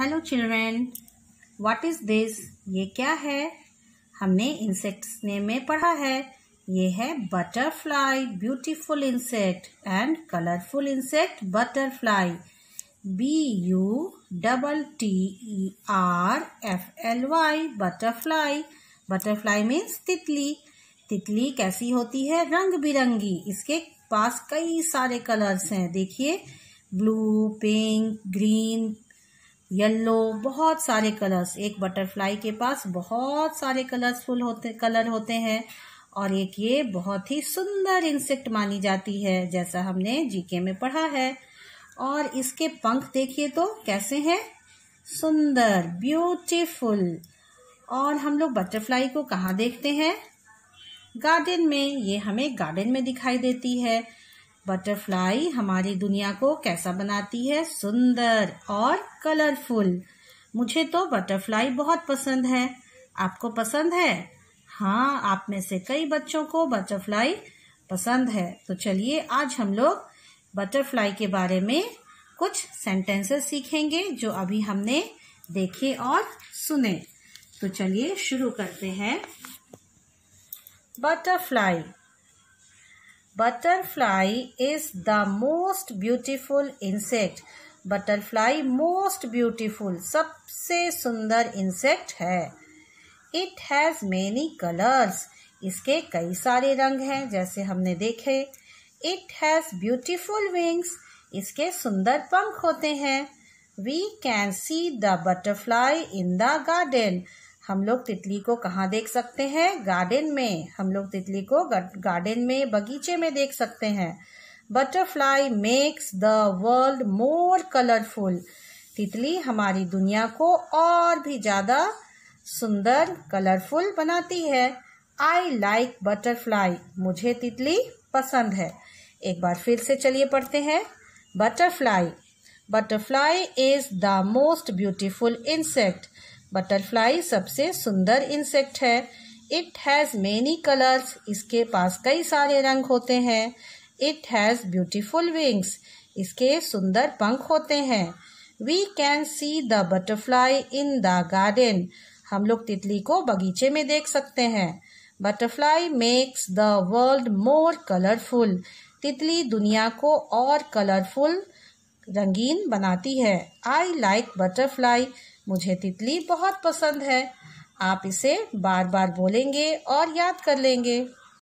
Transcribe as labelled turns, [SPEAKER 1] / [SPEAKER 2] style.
[SPEAKER 1] Hello children what is this ये क्या है हमने इंसेक्ट्स नेम में पढ़ा है ये है butterfly beautiful insect and colourful insect butterfly B U double T E R F L Y butterfly butterfly means तितली तितली कैसी होती है रंग बिरंगी इसके पास कई सारे कलर्स हैं देखिए ब्लू पिंक ग्रीन येलो बहुत सारे कलर्स एक बटरफ्लाई के पास बहुत सारे कलर्सफुल होते कलर होते हैं और एक ये बहुत ही सुंदर इंसेक्ट मानी जाती है जैसा हमने जीके में पढ़ा है और इसके पंख देखिए तो कैसे हैं सुंदर ब्यूटीफुल और हम लोग बटरफ्लाई को कहाँ देखते हैं गार्डन में ये हमें गार्डन में दिखाई देती है बटरफ्लाई हमारी दुनिया को कैसा बनाती है सुंदर और कलरफुल मुझे तो बटरफ्लाई बहुत पसंद है आपको पसंद है हाँ आप में से कई बच्चों को बटरफ्लाई पसंद है तो चलिए आज हम लोग बटरफ्लाई के बारे में कुछ सेंटेंसेस सीखेंगे जो अभी हमने देखे और सुने तो चलिए शुरू करते हैं butterfly Butterfly is the most beautiful insect. Butterfly most beautiful. सबसे सुंदर insect है It has many colors. इसके कई सारे रंग हैं जैसे हमने देखे It has beautiful wings. इसके सुंदर पंख होते हैं We can see the butterfly in the garden. हम लोग तितली को कहाँ देख सकते हैं गार्डन में हम लोग तितली को गार्डन में बगीचे में देख सकते हैं butterfly makes the world more colourful तितली हमारी दुनिया को और भी ज़्यादा सुंदर कलरफुल बनाती है आई लाइक बटरफ्लाई मुझे तितली पसंद है एक बार फिर से चलिए पढ़ते हैं butterfly butterfly is the most beautiful insect butterfly सबसे सुंदर इंसेक्ट है इट हैज़ मेनी कलर्स इसके पास कई सारे रंग होते हैं इट हैज़ ब्यूटिफुल विंग्स इसके सुंदर पंख होते हैं we can see the butterfly in the garden हम लोग तितली को बगीचे में देख सकते हैं butterfly makes the world more colourful तितली दुनिया को और कलरफुल रंगीन बनाती है आई लाइक बटरफ्लाई मुझे तितली बहुत पसंद है आप इसे बार बार बोलेंगे और याद कर लेंगे